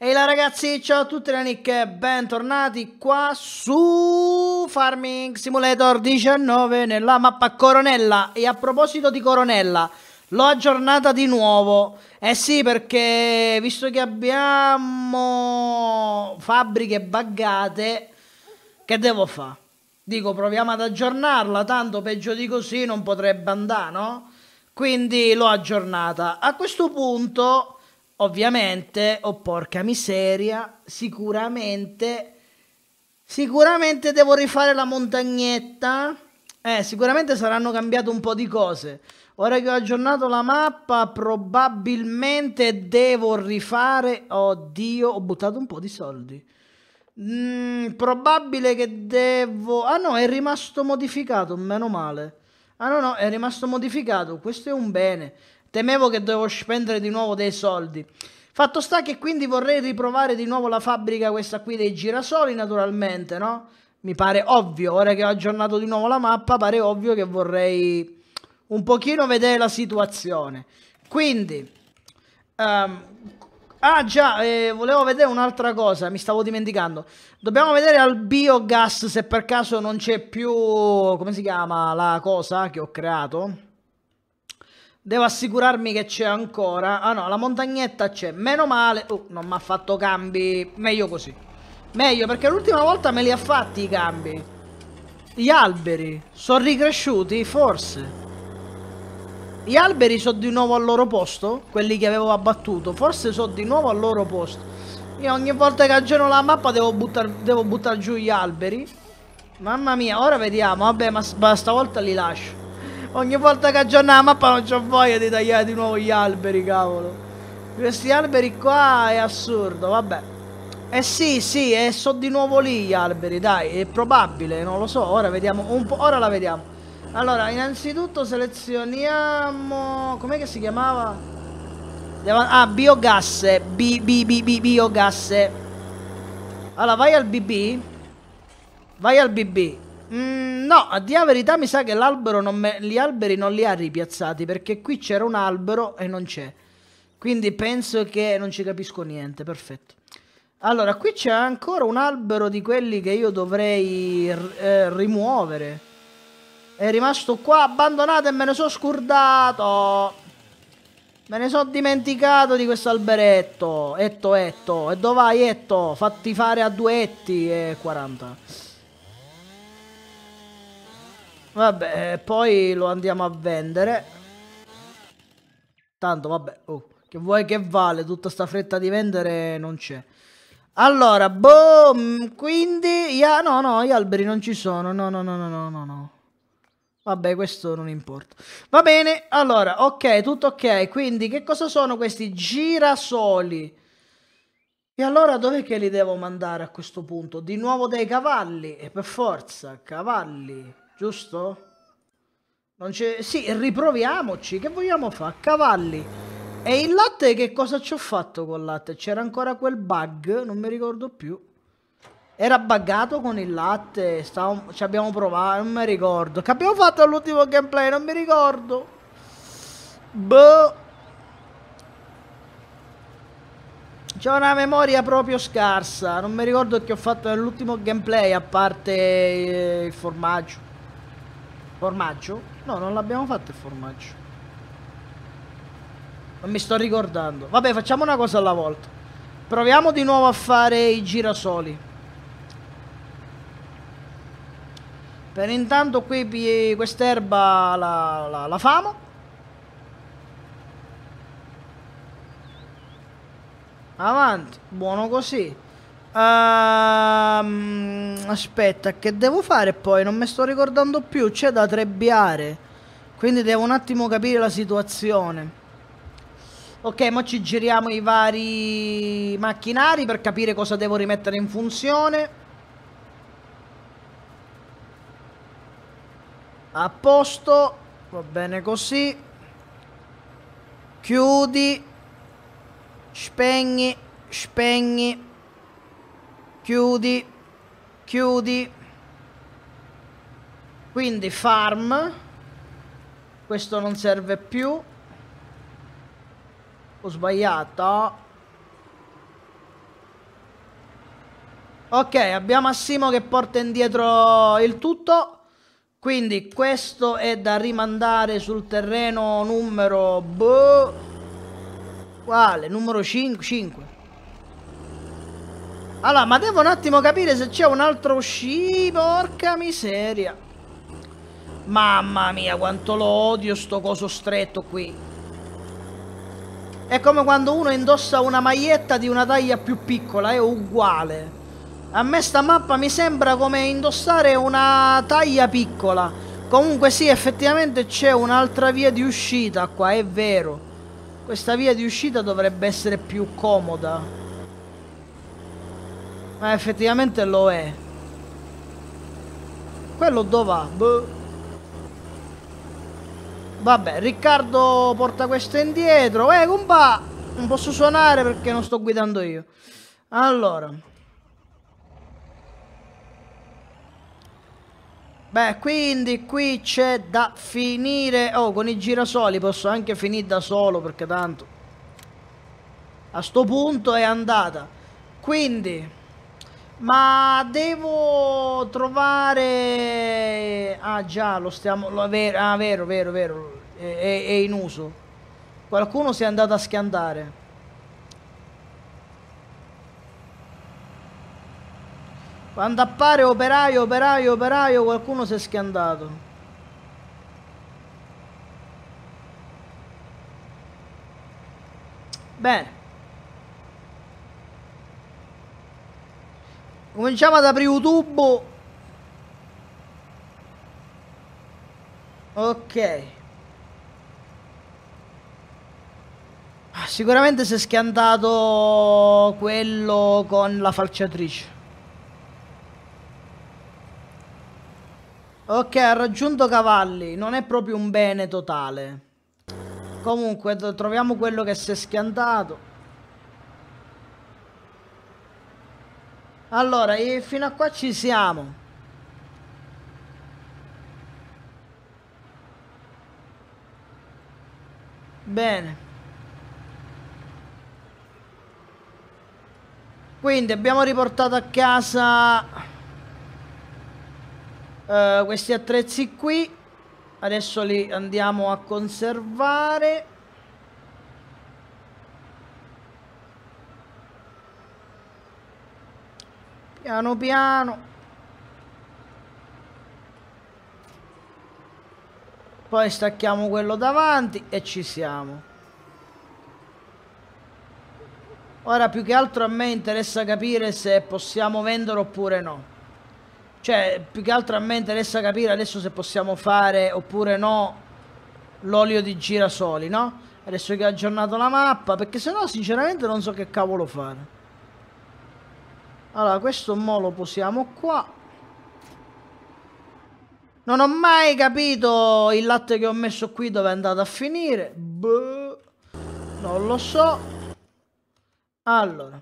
E la ragazzi, ciao a tutti da Nick, bentornati qua su Farming Simulator 19 nella mappa Coronella E a proposito di Coronella, l'ho aggiornata di nuovo Eh sì, perché visto che abbiamo fabbriche buggate, che devo fare? Dico, proviamo ad aggiornarla, tanto peggio di così non potrebbe andare, no? Quindi l'ho aggiornata A questo punto ovviamente, oh porca miseria, sicuramente, sicuramente devo rifare la montagnetta. Eh, sicuramente saranno cambiate un po' di cose. Ora che ho aggiornato la mappa, probabilmente devo rifare... Oddio, ho buttato un po' di soldi. Mm, probabile che devo... Ah no, è rimasto modificato, meno male. Ah no, no, è rimasto modificato. Questo è un bene. Temevo che dovevo spendere di nuovo dei soldi. Fatto sta che quindi vorrei riprovare di nuovo la fabbrica questa qui dei girasoli, naturalmente, no? Mi pare ovvio, ora che ho aggiornato di nuovo la mappa, pare ovvio che vorrei un pochino vedere la situazione. Quindi, um, ah già, eh, volevo vedere un'altra cosa, mi stavo dimenticando. Dobbiamo vedere al biogas se per caso non c'è più, come si chiama, la cosa che ho creato. Devo assicurarmi che c'è ancora. Ah no, la montagnetta c'è. Meno male. Oh, non mi ha fatto cambi. Meglio così. Meglio, perché l'ultima volta me li ha fatti i cambi. Gli alberi. Sono ricresciuti? Forse. Gli alberi sono di nuovo al loro posto? Quelli che avevo abbattuto. Forse sono di nuovo al loro posto. Io ogni volta che aggiorno la mappa devo buttare buttar giù gli alberi. Mamma mia, ora vediamo. Vabbè, ma, ma stavolta li lascio. Ogni volta che aggiorna la mappa non c'ho voglia di tagliare di nuovo gli alberi, cavolo. Questi alberi qua è assurdo, vabbè. Eh sì, sì, e eh, so di nuovo lì gli alberi, dai, è probabile, non lo so, ora vediamo, un po', ora la vediamo. Allora, innanzitutto selezioniamo... com'è che si chiamava? Ah, biogasse, B, B, B, B, biogasse. Allora, vai al BB, vai al BB, Mm, no, a dire la verità mi sa che l'albero non me, gli alberi non li ha ripiazzati perché qui c'era un albero e non c'è. Quindi penso che non ci capisco niente, perfetto. Allora, qui c'è ancora un albero di quelli che io dovrei eh, rimuovere. È rimasto qua abbandonato e me ne sono scordato. Me ne sono dimenticato di questo alberetto. Etto, etto. E dov'hai, etto? Fatti fare a duetti e 40. Vabbè, poi lo andiamo a vendere. Tanto, vabbè, oh, che vuoi che vale, tutta sta fretta di vendere non c'è. Allora, boom, quindi... Yeah, no, no, gli alberi non ci sono, no, no, no, no, no, no, no. Vabbè, questo non importa. Va bene, allora, ok, tutto ok. Quindi, che cosa sono questi girasoli? E allora dov'è che li devo mandare a questo punto? Di nuovo dei cavalli? E per forza, cavalli giusto? Non c'è... Sì, riproviamoci, che vogliamo fare? Cavalli. E il latte che cosa ci ho fatto col latte? C'era ancora quel bug, non mi ricordo più. Era buggato con il latte, Stavo... ci abbiamo provato, non mi ricordo. Che abbiamo fatto all'ultimo gameplay, non mi ricordo. Boh. C'è una memoria proprio scarsa. Non mi ricordo che ho fatto nell'ultimo gameplay, a parte eh, il formaggio. Formaggio? No, non l'abbiamo fatto il formaggio. Non mi sto ricordando. Vabbè, facciamo una cosa alla volta. Proviamo di nuovo a fare i girasoli. Per intanto qui quest'erba la, la, la famo. Avanti, buono così. Um, aspetta, che devo fare poi? Non mi sto ricordando più. C'è da trebbiare. Quindi devo un attimo capire la situazione. Ok, ma ci giriamo i vari macchinari per capire cosa devo rimettere in funzione. A posto. Va bene così. Chiudi. Spegni. Spegni chiudi, chiudi, quindi farm, questo non serve più, ho sbagliato, ok abbiamo Massimo che porta indietro il tutto, quindi questo è da rimandare sul terreno numero boh, quale? numero 5, 5. Allora, ma devo un attimo capire se c'è un altro uscì, porca miseria. Mamma mia, quanto lo odio sto coso stretto qui. È come quando uno indossa una maglietta di una taglia più piccola, è uguale. A me sta mappa mi sembra come indossare una taglia piccola. Comunque sì, effettivamente c'è un'altra via di uscita qua, è vero. Questa via di uscita dovrebbe essere più comoda. Ma eh, effettivamente lo è. Quello dove va? Boh. Vabbè, Riccardo porta questo indietro. Eh, compa! Non posso suonare perché non sto guidando io. Allora. Beh, quindi qui c'è da finire... Oh, con i girasoli posso anche finire da solo perché tanto... A sto punto è andata. Quindi... Ma devo trovare... Ah già, lo stiamo... Lo, ah, vero, vero, vero. è, è, in uso. Qualcuno si è andato a schiantare. Quando appare operaio, operaio, operaio, qualcuno si è schiantato. Bene. Cominciamo ad aprire YouTube. Ok. Ah, sicuramente si è schiantato quello con la falciatrice. Ok, ha raggiunto cavalli. Non è proprio un bene totale. Comunque, troviamo quello che si è schiantato. Allora, fino a qua ci siamo. Bene. Quindi abbiamo riportato a casa uh, questi attrezzi qui. Adesso li andiamo a conservare. piano piano. Poi stacchiamo quello davanti e ci siamo. Ora più che altro a me interessa capire se possiamo vendere oppure no. Cioè, più che altro a me interessa capire adesso se possiamo fare oppure no l'olio di girasoli, no? Adesso che ho aggiornato la mappa, perché sennò sinceramente non so che cavolo fare. Allora, questo mo lo posiamo qua. Non ho mai capito il latte che ho messo qui dove è andato a finire. Boh, non lo so. Allora.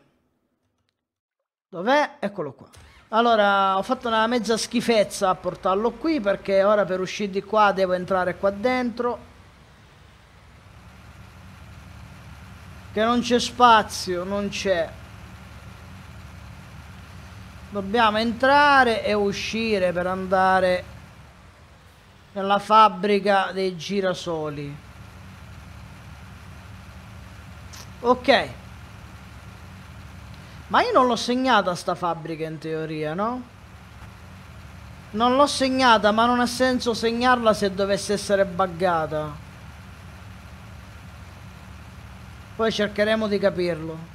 Dov'è? Eccolo qua. Allora, ho fatto una mezza schifezza a portarlo qui perché ora per uscire di qua devo entrare qua dentro. Che non c'è spazio, non c'è. Dobbiamo entrare e uscire per andare nella fabbrica dei girasoli. Ok. Ma io non l'ho segnata sta fabbrica in teoria, no? Non l'ho segnata, ma non ha senso segnarla se dovesse essere buggata. Poi cercheremo di capirlo.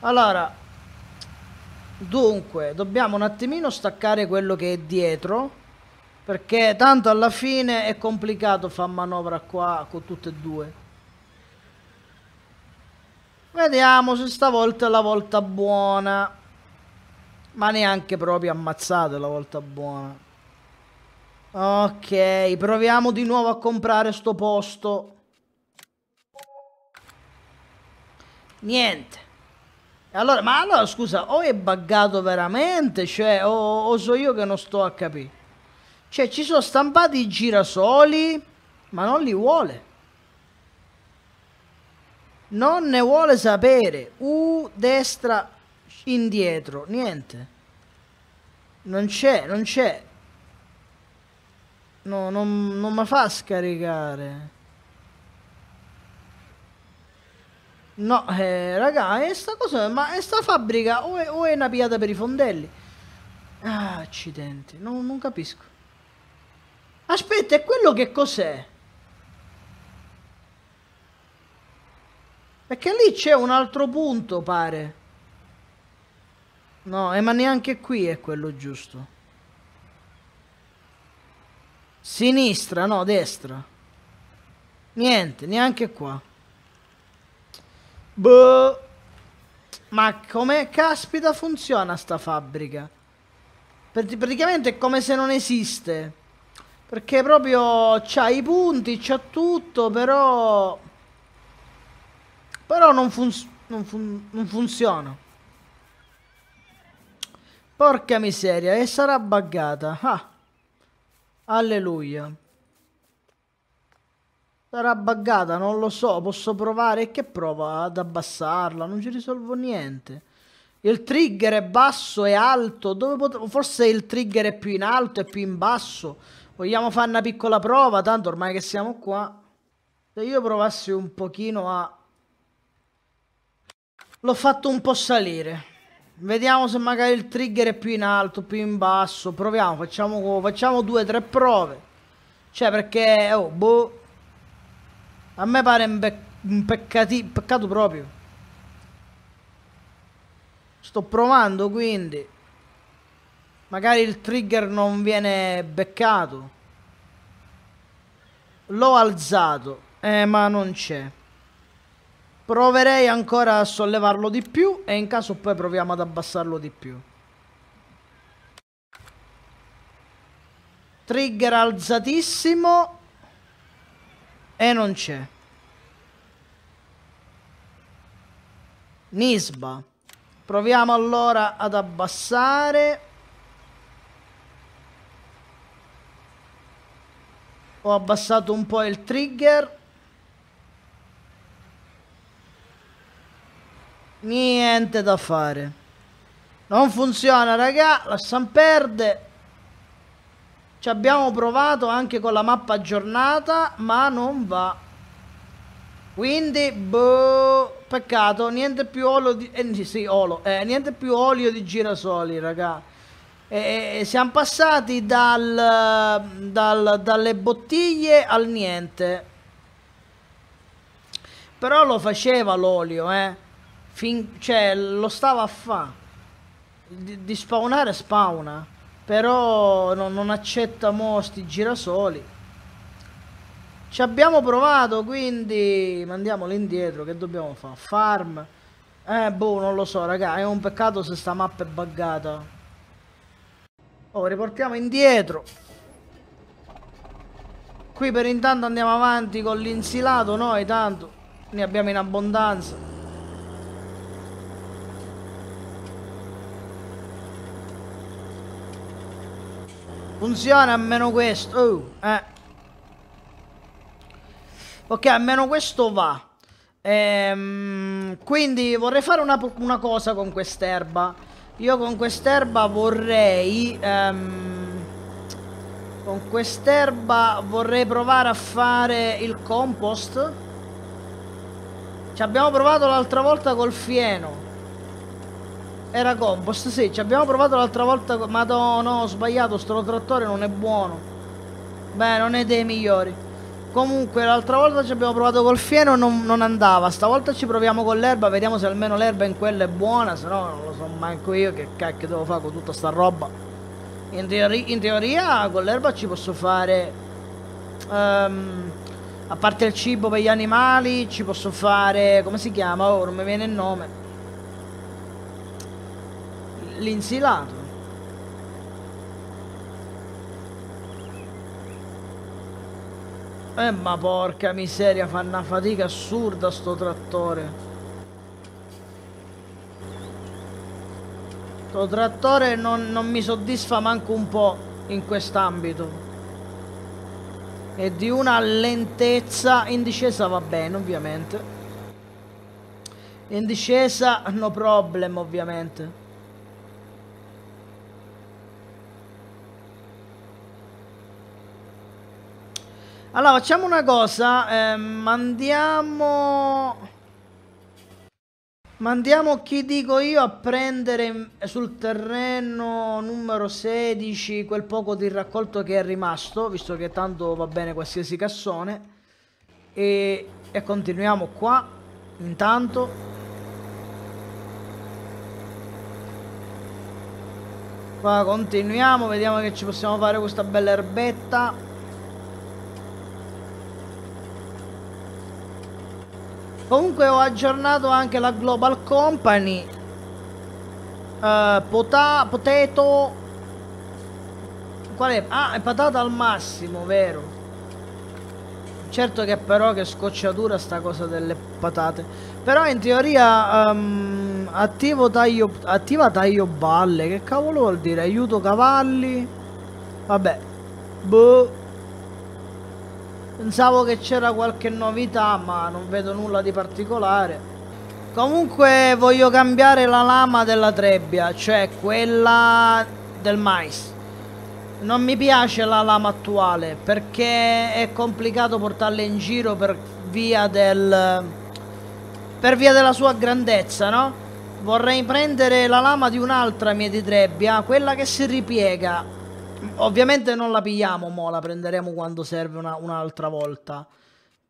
Allora, dunque, dobbiamo un attimino staccare quello che è dietro, perché tanto alla fine è complicato fare manovra qua con tutte e due. Vediamo se stavolta è la volta buona. Ma neanche proprio ammazzate la volta buona. Ok, proviamo di nuovo a comprare sto posto. Niente. Allora, ma allora scusa, o è buggato veramente, cioè, o, o so io che non sto a capire. Cioè, ci sono stampati i girasoli, ma non li vuole. Non ne vuole sapere. U, destra, indietro, niente. Non c'è, non c'è. No, non, non mi fa scaricare. No, eh, raga, è eh, sta cosa, ma è sta fabbrica o è, o è una piata per i fondelli? Ah, accidenti, no, non capisco. Aspetta, è quello che cos'è? Perché lì c'è un altro punto, pare. No, eh, ma neanche qui è quello giusto. Sinistra, no, destra. Niente, neanche qua. Boh. Ma come caspita funziona sta fabbrica? praticamente è come se non esiste. Perché proprio c'ha i punti, c'ha tutto, però... Però non, fun non, fun non funziona. Porca miseria, e sarà buggata. Ah. Alleluia. Sarà buggata, non lo so, posso provare che prova ad abbassarla, non ci risolvo niente. Il trigger è basso e alto, forse il trigger è più in alto e più in basso. Vogliamo fare una piccola prova, tanto ormai che siamo qua. Se io provassi un pochino a... L'ho fatto un po' salire. Vediamo se magari il trigger è più in alto, più in basso. Proviamo, facciamo, facciamo due, tre prove. Cioè perché... Oh, boh a me pare un, be- un peccati- peccato proprio. Sto provando quindi. Magari il trigger non viene beccato. L'ho alzato, eh, ma non c'è. Proverei ancora a sollevarlo di più e in caso poi proviamo ad abbassarlo di più. Trigger alzatissimo e non c'è. Nisba. Proviamo allora ad abbassare. Ho abbassato un po' il trigger. Niente da fare. Non funziona, raga. Lasciamo perdere. Ci abbiamo provato anche con la mappa aggiornata, ma non va. Quindi, boh, peccato, niente più olio di... Eh, sì, olo, eh, niente più olio di girasoli, raga. Eh, siamo passati dal, dal, dalle bottiglie al niente. Però lo faceva l'olio, eh. Fin, cioè, lo stava a fa. Di, di spawnare spawna però no, non accetta mosti girasoli ci abbiamo provato quindi mandiamolo indietro che dobbiamo fare farm eh boh non lo so raga è un peccato se sta mappa è buggata oh riportiamo indietro qui per intanto andiamo avanti con l'insilato noi tanto ne abbiamo in abbondanza Funziona almeno questo. Oh, eh. Ok, almeno questo va. Ehm, quindi vorrei fare una, una cosa con quest'erba. Io con quest'erba vorrei... Ehm, con quest'erba vorrei provare a fare il compost. Ci abbiamo provato l'altra volta col fieno. Era compost, sì, ci abbiamo provato l'altra volta. Madonna, ho sbagliato, sto trattore non è buono. Beh, non è dei migliori. Comunque, l'altra volta ci abbiamo provato col fieno, non, non andava. Stavolta ci proviamo con l'erba, vediamo se almeno l'erba in quella è buona. Se no, non lo so manco io che cacchio devo fare con tutta sta roba. In, teori in teoria, con l'erba ci posso fare. Um, a parte il cibo per gli animali, ci posso fare. Come si chiama? Oh, non mi viene il nome l'insilato. Eh ma porca miseria, fa una fatica assurda sto trattore. Sto trattore non, non mi soddisfa manco un po' in quest'ambito. E di una lentezza, in discesa va bene ovviamente. In discesa no problem ovviamente. Allora, facciamo una cosa. Eh, mandiamo... Mandiamo chi dico io a prendere sul terreno numero 16 quel poco di raccolto che è rimasto, visto che tanto va bene qualsiasi cassone. E, e continuiamo qua, intanto. Qua continuiamo, vediamo che ci possiamo fare questa bella erbetta. Comunque ho aggiornato anche la Global Company. Uh, pota potato. Qual è? Ah, è patata al massimo, vero? Certo che però che scocciatura sta cosa delle patate. Però in teoria um, attivo taglio, attiva taglio balle. Che cavolo vuol dire? Aiuto cavalli. Vabbè. Boh. Pensavo che c'era qualche novità ma non vedo nulla di particolare Comunque voglio cambiare la lama della trebbia Cioè quella del mais Non mi piace la lama attuale Perché è complicato portarla in giro per via del... Per via della sua grandezza, no? Vorrei prendere la lama di un'altra mia di trebbia Quella che si ripiega Ovviamente non la pigliamo mo, la prenderemo quando serve un'altra un volta.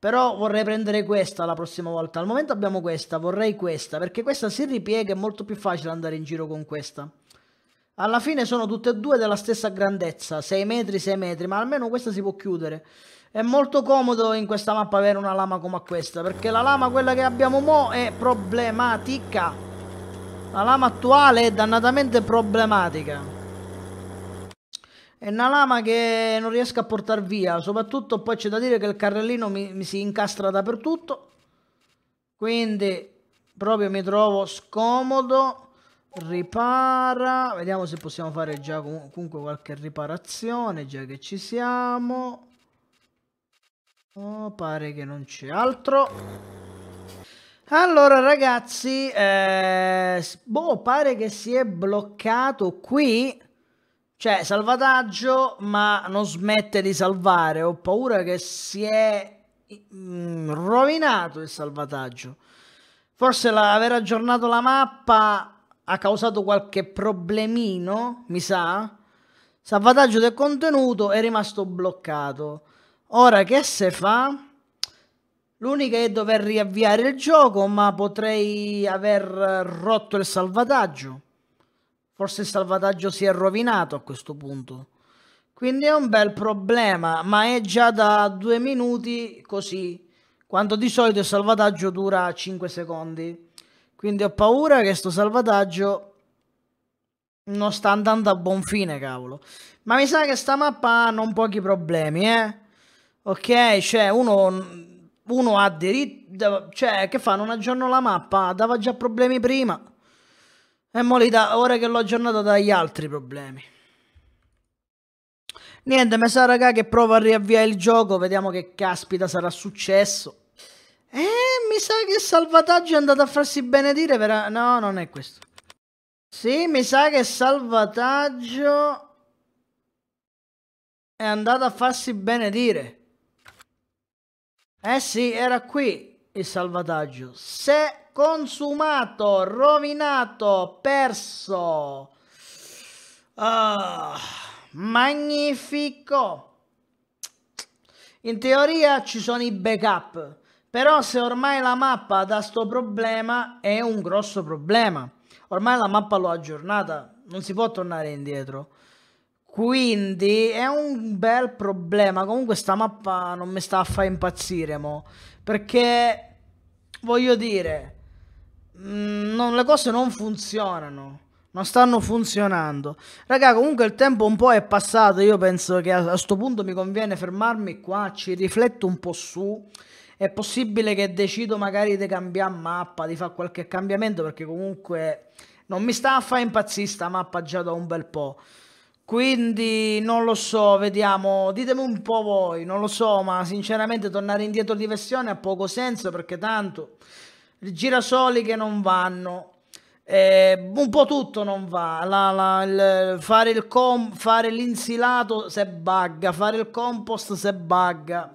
Però vorrei prendere questa la prossima volta. Al momento abbiamo questa, vorrei questa, perché questa si ripiega, è molto più facile andare in giro con questa. Alla fine sono tutte e due della stessa grandezza, 6 metri, 6 metri, ma almeno questa si può chiudere. È molto comodo in questa mappa avere una lama come questa, perché la lama quella che abbiamo mo è problematica. La lama attuale è dannatamente problematica è una lama che non riesco a portare via, soprattutto poi c'è da dire che il carrellino mi, mi si incastra dappertutto, quindi proprio mi trovo scomodo ripara vediamo se possiamo fare già comunque qualche riparazione già che ci siamo oh, pare che non c'è altro allora ragazzi eh, boh pare che si è bloccato qui cioè, salvataggio, ma non smette di salvare. Ho paura che si è mm, rovinato il salvataggio. Forse l'aver aggiornato la mappa ha causato qualche problemino, mi sa. Salvataggio del contenuto è rimasto bloccato. Ora che se fa? L'unica è dover riavviare il gioco, ma potrei aver rotto il salvataggio. Forse il salvataggio si è rovinato a questo punto. Quindi è un bel problema, ma è già da due minuti così, quando di solito il salvataggio dura 5 secondi. Quindi ho paura che sto salvataggio non sta andando a buon fine, cavolo. Ma mi sa che sta mappa ha non pochi problemi, eh. Ok, cioè uno uno ha diritto, cioè che fanno un aggiorno la mappa, dava già problemi prima. E mo li da, ora che l'ho aggiornato dagli altri problemi. Niente, mi sa raga che provo a riavviare il gioco, vediamo che caspita sarà successo. Eh, mi sa che il salvataggio è andato a farsi benedire per... No, non è questo. Sì, mi sa che il salvataggio è andato a farsi benedire. Eh sì, era qui il salvataggio. Se consumato, rovinato, perso. Oh, magnifico. In teoria ci sono i backup, però se ormai la mappa dà sto problema è un grosso problema. Ormai la mappa l'ho aggiornata, non si può tornare indietro. Quindi è un bel problema. Comunque sta mappa non mi sta a far impazzire mo. Perché voglio dire Mm, non, le cose non funzionano. Non stanno funzionando. Raga, comunque il tempo un po' è passato. Io penso che a questo punto mi conviene fermarmi qua. Ci rifletto un po' su. È possibile che decido magari di cambiare mappa, di fare qualche cambiamento. Perché comunque non mi sta a fare impazzire sta mappa già da un bel po'. Quindi non lo so, vediamo, ditemi un po' voi, non lo so, ma sinceramente tornare indietro di versione ha poco senso perché tanto girasoli che non vanno, eh, un po' tutto non va. La, la, il, fare, il com, fare l'insilato se bugga, fare il compost se bugga.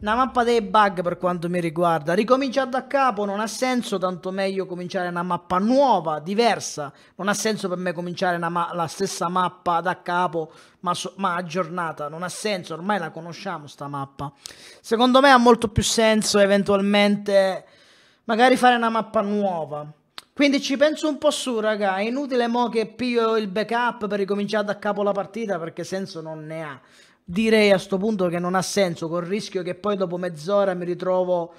Una mappa dei bug per quanto mi riguarda. Ricominciare da capo non ha senso, tanto meglio cominciare una mappa nuova, diversa. Non ha senso per me cominciare la stessa mappa da capo, ma, so ma aggiornata. Non ha senso, ormai la conosciamo sta mappa. Secondo me ha molto più senso eventualmente magari fare una mappa nuova. Quindi ci penso un po' su, raga. È inutile mo che pio il backup per ricominciare da capo la partita perché senso non ne ha. Direi a sto punto che non ha senso, col rischio che poi dopo mezz'ora mi ritrovo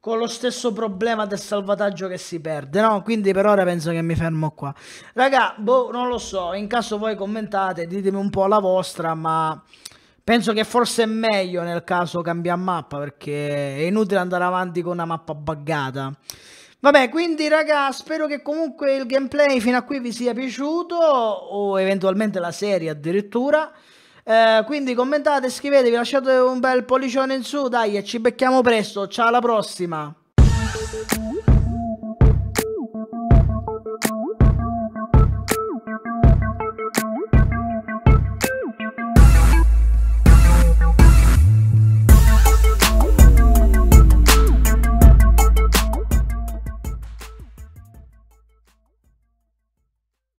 con lo stesso problema del salvataggio che si perde, no? Quindi per ora penso che mi fermo qua. Raga, boh, non lo so, in caso voi commentate, ditemi un po' la vostra, ma Penso che forse è meglio nel caso cambiare mappa perché è inutile andare avanti con una mappa buggata. Vabbè, quindi raga, spero che comunque il gameplay fino a qui vi sia piaciuto o eventualmente la serie addirittura. Eh, quindi commentate, iscrivetevi, lasciate un bel pollicione in su, dai, e ci becchiamo presto. Ciao, alla prossima!